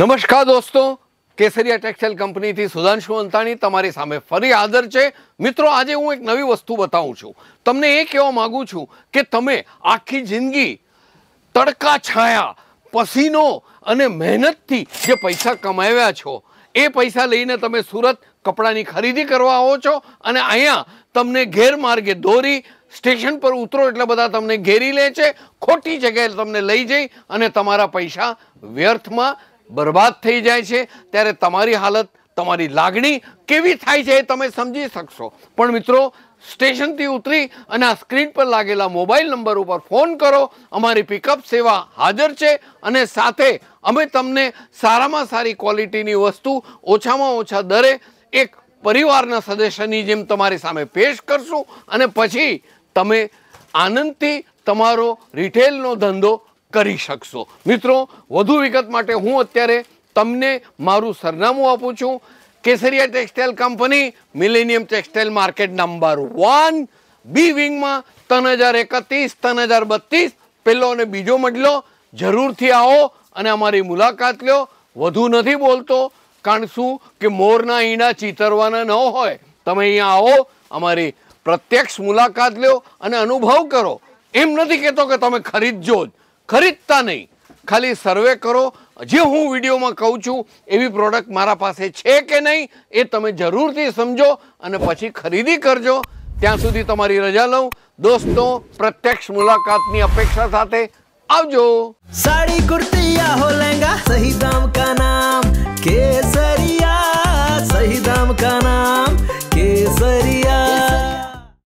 નમસ્કાર દોસ્તો કેસરિયા ટેક્સટાઇલ કંપનીથી સુધાંશુ અંતાણી તમારી સામે ફરી હાજર છે મિત્રો આજે હું એક નવી વસ્તુ બતાવું છું તમને એ કહેવા માગું છું કે તમે આખી જિંદગી તડકા છાયા પસીનો અને મહેનતથી જે પૈસા કમાવ્યા છો એ પૈસા લઈને તમે સુરત કપડાની ખરીદી કરવા આવો છો અને અહીંયા તમને ગેરમાર્ગે દોરી સ્ટેશન પર ઉતરો એટલે બધા તમને ઘેરી લે છે ખોટી જગ્યાએ તમને લઈ જઈ અને તમારા પૈસા વ્યર્થમાં બરબાદ થઈ જાય છે ત્યારે તમારી હાલત તમારી લાગણી કેવી થાય છે એ તમે સમજી શકશો પણ મિત્રો સ્ટેશનથી ઉતરી અને આ સ્ક્રીન પર લાગેલા મોબાઈલ નંબર ઉપર ફોન કરો અમારી પિકઅપ સેવા હાજર છે અને સાથે અમે તમને સારામાં સારી ક્વોલિટીની વસ્તુ ઓછામાં ઓછા દરે એક પરિવારના સદસ્યની જેમ તમારી સામે પેશ કરશું અને પછી તમે આનંદથી તમારો રિટેલનો ધંધો કરી શકશો મિત્રો વધુ વિગત માટે હું અત્યારે તમને મારું સરનામું આપું છું Kesariya textile company millennium textile market number one B વિંગમાં ત્રણ હજાર એકત્રીસ ત્રણ હજાર બત્રીસ પહેલો અને બીજો મજલો જરૂરથી આવો અને અમારી મુલાકાત લો વધુ નથી બોલતો કારણ શું કે મોરના ઈંડા ચીતરવાના ન હોય તમે અહીંયા આવો અમારી પ્રત્યક્ષ મુલાકાત લો અને અનુભવ કરો એમ નથી કહેતો કે તમે ખરીદજો જ ખરીદતા નહીં ખાલી સર્વે કરો જે હું વિડીયોમાં કહું છું એવી પ્રોડક્ટ મારા પાસે છે કે નહીં એ તમે જરૂરથી સમજો અને પછી ખરીદી કરજો ત્યાં સુધી તમારી રજા લઉં દોસ્તો પ્રત્યક્ષ મુલાકાતની અપેક્ષા સાથે આવજો સાડી કુર્તી હો લહેંગા સહી દામ કાના